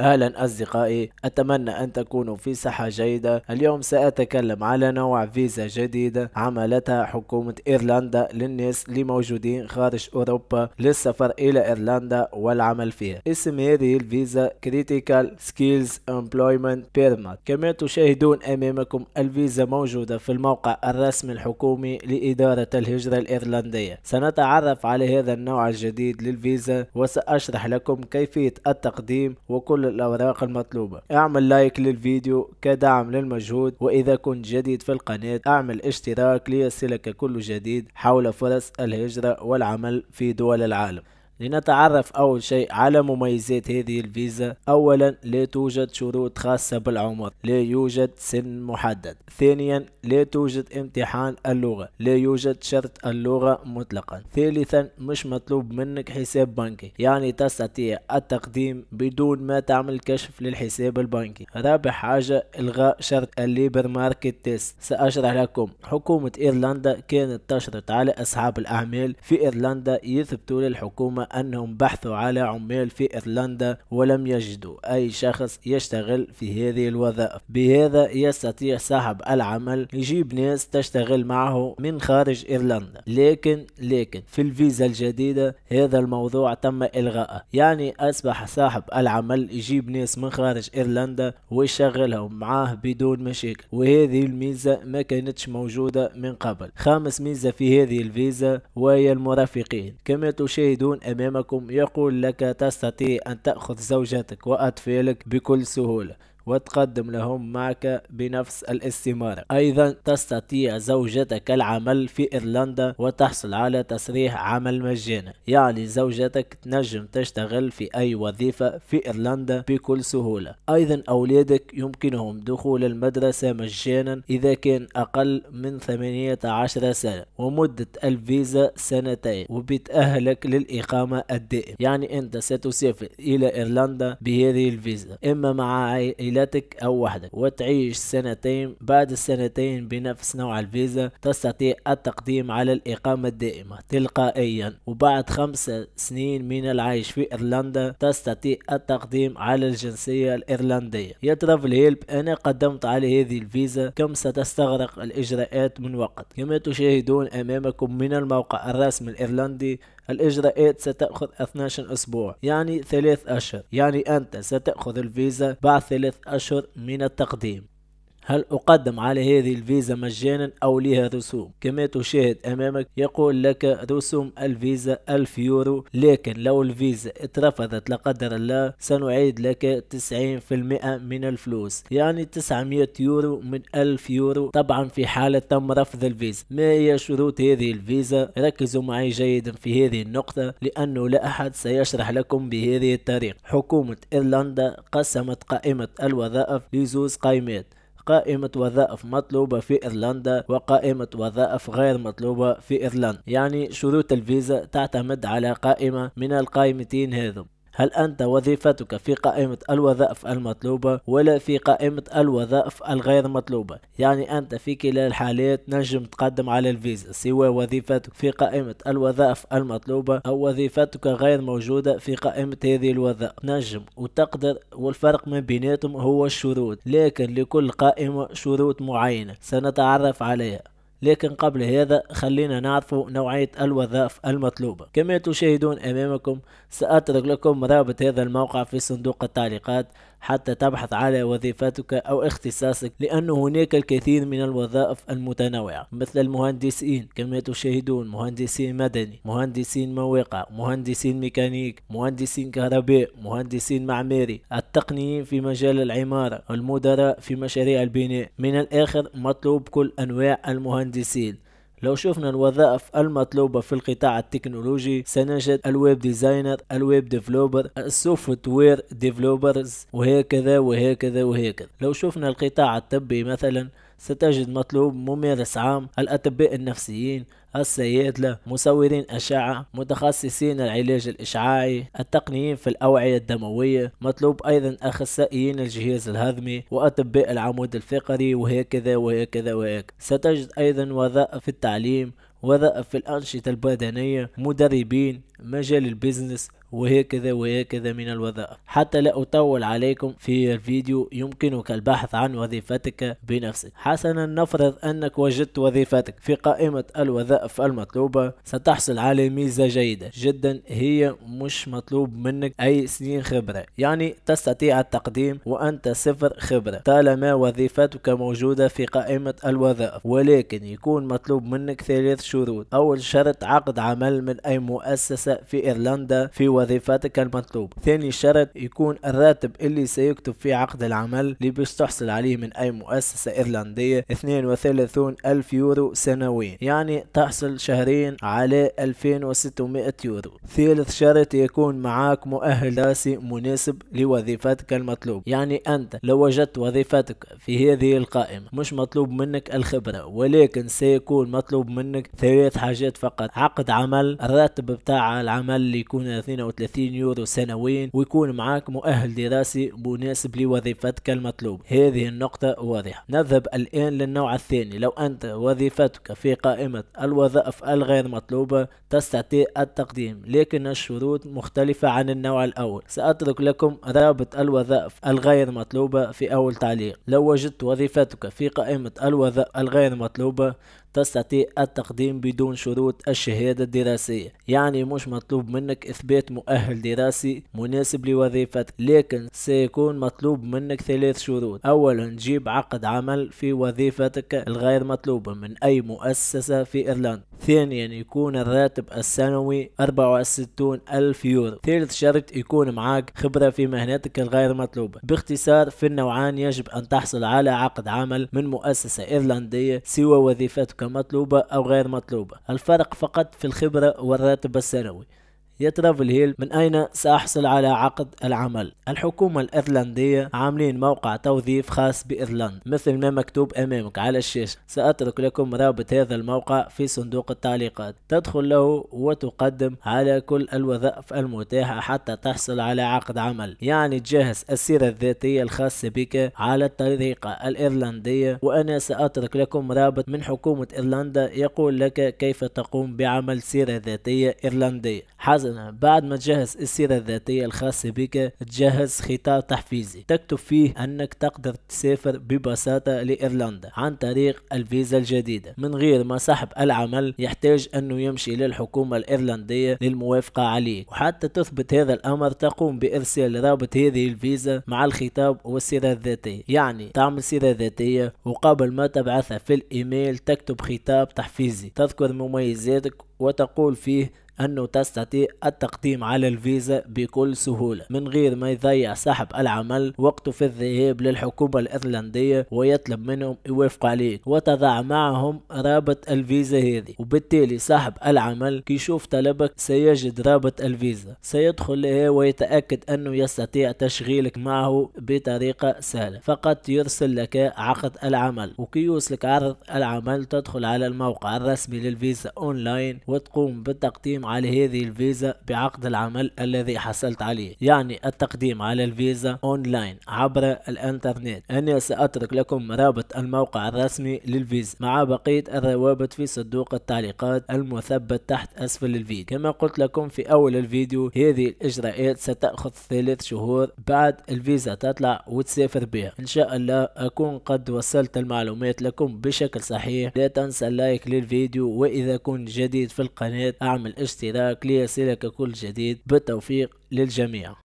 اهلا اصدقائي اتمنى ان تكونوا في صحة جيدة اليوم ساتكلم على نوع فيزا جديدة عملتها حكومة ايرلندا للناس اللي موجودين خارج اوروبا للسفر الى ايرلندا والعمل فيها اسم هذه الفيزا كريتيكال سكيلز امبلويمنت بيرمات كما تشاهدون امامكم الفيزا موجودة في الموقع الرسمي الحكومي لادارة الهجرة الايرلندية سنتعرف على هذا النوع الجديد للفيزا وساشرح لكم كيفية التقديم وكل الأوراق المطلوبة اعمل لايك للفيديو كدعم للمجهود وإذا كنت جديد في القناة اعمل اشتراك ليصلك كل جديد حول فرص الهجرة والعمل في دول العالم لنتعرف أول شيء على مميزات هذه الفيزا أولا لا توجد شروط خاصة بالعمر لا يوجد سن محدد ثانيا لا توجد امتحان اللغة لا يوجد شرط اللغة مطلقا ثالثا مش مطلوب منك حساب بنكي يعني تستطيع التقديم بدون ما تعمل كشف للحساب البنكي رابع حاجة إلغاء شرط الليبر ماركت تيست سأشرح لكم حكومة إيرلندا كانت تشرط على أصحاب الأعمال في إيرلندا يثبتوا للحكومة أنهم بحثوا على عمال في إيرلندا ولم يجدوا أي شخص يشتغل في هذه الوظائف بهذا يستطيع صاحب العمل يجيب ناس تشتغل معه من خارج إيرلندا لكن لكن في الفيزا الجديدة هذا الموضوع تم إلغائه يعني أصبح صاحب العمل يجيب ناس من خارج إيرلندا ويشغلهم معاه بدون مشاكل وهذه الميزة ما كانتش موجودة من قبل خامس ميزة في هذه الفيزا وهي المرافقين كما تشاهدون أمامكم يقول لك تستطيع أن تأخذ زوجتك وأطفالك بكل سهولة وتقدم لهم معك بنفس الاستمارة أيضا تستطيع زوجتك العمل في إيرلندا وتحصل على تصريح عمل مجانا يعني زوجتك تنجم تشتغل في أي وظيفة في إيرلندا بكل سهولة أيضا أولادك يمكنهم دخول المدرسة مجانا إذا كان أقل من 18 سنة ومدة الفيزا سنتين وبتأهلك للإقامة الدائمة يعني أنت ستسافر إلى إيرلندا بهذه الفيزا إما مع عائلة عائلتك أو وحدك وتعيش سنتين بعد السنتين بنفس نوع الفيزا تستطيع التقديم على الإقامة الدائمة تلقائيا وبعد خمس سنين من العيش في إيرلندا تستطيع التقديم على الجنسية الإيرلندية يا ترافل هيلب أنا قدمت على هذه الفيزا كم ستستغرق الإجراءات من وقت كما تشاهدون أمامكم من الموقع الرسمي الإيرلندي الإجراءات ستأخذ 12 أسبوع يعني ثلاث أشهر يعني أنت ستأخذ الفيزا بعد ثلاث أشهر من التقديم هل أقدم على هذه الفيزا مجانا أو لها رسوم كما تشاهد أمامك يقول لك رسوم الفيزا 1000 يورو لكن لو الفيزا اترفضت لا قدر الله سنعيد لك 90% من الفلوس يعني 900 يورو من 1000 يورو طبعا في حالة تم رفض الفيزا ما هي شروط هذه الفيزا ركزوا معي جيدا في هذه النقطة لأنه لا أحد سيشرح لكم بهذه الطريقة حكومة إيرلندا قسمت قائمة الوظائف لزوز قائمات قائمة وظائف مطلوبة في إيرلندا وقائمة وظائف غير مطلوبة في إيرلندا يعني شروط الفيزا تعتمد على قائمة من القائمتين هذم هل أنت وظيفتك في قائمة الوظائف المطلوبة ولا في قائمة الوظائف الغير مطلوبة يعني أنت في كلا الحالات نجم تقدم على الفيزا سواء وظيفتك في قائمة الوظائف المطلوبة أو وظيفتك غير موجودة في قائمة هذه الوظائف نجم وتقدر والفرق ما بيناتهم هو الشروط لكن لكل قائمة شروط معينة سنتعرف عليها لكن قبل هذا خلينا نعرف نوعية الوظائف المطلوبة كما تشاهدون أمامكم سأترك لكم رابط هذا الموقع في صندوق التعليقات حتى تبحث على وظيفتك أو اختصاصك لأن هناك الكثير من الوظائف المتنوعة مثل المهندسين كما تشاهدون مهندسين مدني مهندسين مواقع مهندسين ميكانيك مهندسين كهرباء مهندسين معماري التقنيين في مجال العمارة المدراء في مشاريع البناء من الآخر مطلوب كل أنواع المهندسين لو شفنا الوظائف المطلوبة في القطاع التكنولوجي سنجد الويب ديزاينر الويب ديفلوبر السوفت وير ديفلوبرز وهكذا وهكذا وهكذا لو شفنا القطاع الطبي مثلا ستجد مطلوب ممارس عام الأطباء النفسيين الصيادلة مصورين أشعة متخصصين العلاج الإشعاعي التقنيين في الأوعية الدموية مطلوب أيضا أخصائيين الجهاز الهضمي وأطباء العمود الفقري وهكذا وهكذا وهكذا ستجد أيضا وظائف في التعليم وظائف في الأنشطة البدنية مدربين مجال البيزنس وهكذا وهكذا من الوظائف حتى لا أطول عليكم في الفيديو يمكنك البحث عن وظيفتك بنفسك حسنا نفرض أنك وجدت وظيفتك في قائمة الوظائف المطلوبة ستحصل على ميزة جيدة جدا هي مش مطلوب منك أي سنين خبرة يعني تستطيع التقديم وأنت صفر خبرة طالما وظيفتك موجودة في قائمة الوظائف ولكن يكون مطلوب منك ثلاث شروط أول شرط عقد عمل من أي مؤسسة في إيرلندا في وظيفتك وظيفتك المطلوب ثاني شرط يكون الراتب اللي سيكتب فيه عقد العمل اللي باش تحصل عليه من أي مؤسسة إيرلندية 32 ألف يورو سنويا يعني تحصل شهرين على 2600 يورو ثالث شرط يكون معاك مؤهل دراسي مناسب لوظيفتك المطلوب يعني أنت لو وجدت وظيفتك في هذه القائمة مش مطلوب منك الخبرة ولكن سيكون مطلوب منك ثلاث حاجات فقط عقد عمل الراتب بتاع العمل اللي يكون 32 35 يورو سنويا ويكون معاك مؤهل دراسي مناسب لوظيفتك المطلوب هذه النقطة واضحة نذهب الآن للنوع الثاني لو أنت وظيفتك في قائمة الوظائف الغير مطلوبة تستطيع التقديم لكن الشروط مختلفة عن النوع الأول سأترك لكم رابط الوظائف الغير مطلوبة في أول تعليق لو وجدت وظيفتك في قائمة الوظائف الغير مطلوبة تستطيع التقديم بدون شروط الشهادة الدراسية يعني مش مطلوب منك إثبات مؤهل دراسي مناسب لوظيفتك لكن سيكون مطلوب منك ثلاث شروط أولا جيب عقد عمل في وظيفتك الغير مطلوبة من أي مؤسسة في إيرلندا ثانيا يكون الراتب السنوي 64 ألف يورو ثالث شرط يكون معاك خبرة في مهنتك الغير مطلوبة باختصار في النوعان يجب أن تحصل على عقد عمل من مؤسسة إيرلندية سوى وظيفتك مطلوبة أو غير مطلوبة الفرق فقط في الخبرة والراتب السنوي يا ترافل هيل من أين سأحصل على عقد العمل الحكومة الأيرلندية عاملين موقع توظيف خاص بإيرلند مثل ما مكتوب أمامك على الشاشة سأترك لكم رابط هذا الموقع في صندوق التعليقات تدخل له وتقدم على كل الوظائف المتاحة حتى تحصل على عقد عمل يعني تجهز السيرة الذاتية الخاصة بك على الطريقة الإيرلندية وأنا سأترك لكم رابط من حكومة إيرلندا يقول لك كيف تقوم بعمل سيرة ذاتية إيرلندية حسنا بعد ما تجهز السيرة الذاتية الخاصة بك تجهز خطاب تحفيزي تكتب فيه أنك تقدر تسافر ببساطة لإيرلندا عن طريق الفيزا الجديدة من غير ما صاحب العمل يحتاج أنه يمشي للحكومة الإيرلندية للموافقة عليه وحتى تثبت هذا الأمر تقوم بإرسال رابط هذه الفيزا مع الخطاب والسيرة الذاتية يعني تعمل سيرة ذاتية وقبل ما تبعثها في الإيميل تكتب خطاب تحفيزي تذكر مميزاتك وتقول فيه أنه تستطيع التقديم على الفيزا بكل سهولة من غير ما يضيع صاحب العمل وقته في الذهاب للحكومة الإيرلندية ويطلب منهم يوافقوا عليك وتضع معهم رابط الفيزا هذه وبالتالي صاحب العمل كيشوف طلبك سيجد رابط الفيزا سيدخل لها ويتأكد أنه يستطيع تشغيلك معه بطريقة سهلة فقط يرسل لك عقد العمل وكي يوصلك عرض العمل تدخل على الموقع الرسمي للفيزا أونلاين وتقوم بالتقديم على هذه الفيزا بعقد العمل الذي حصلت عليه يعني التقديم على الفيزا أونلاين عبر الإنترنت أنا سأترك لكم رابط الموقع الرسمي للفيزا مع بقية الروابط في صندوق التعليقات المثبت تحت أسفل الفيديو كما قلت لكم في أول الفيديو هذه الإجراءات ستأخذ ثلاث شهور بعد الفيزا تطلع وتسافر بها إن شاء الله أكون قد وصلت المعلومات لكم بشكل صحيح لا تنسى اللايك للفيديو وإذا كنت جديد في القناة أعمل اشتراك الاشتراك ليصلك كل جديد بالتوفيق للجميع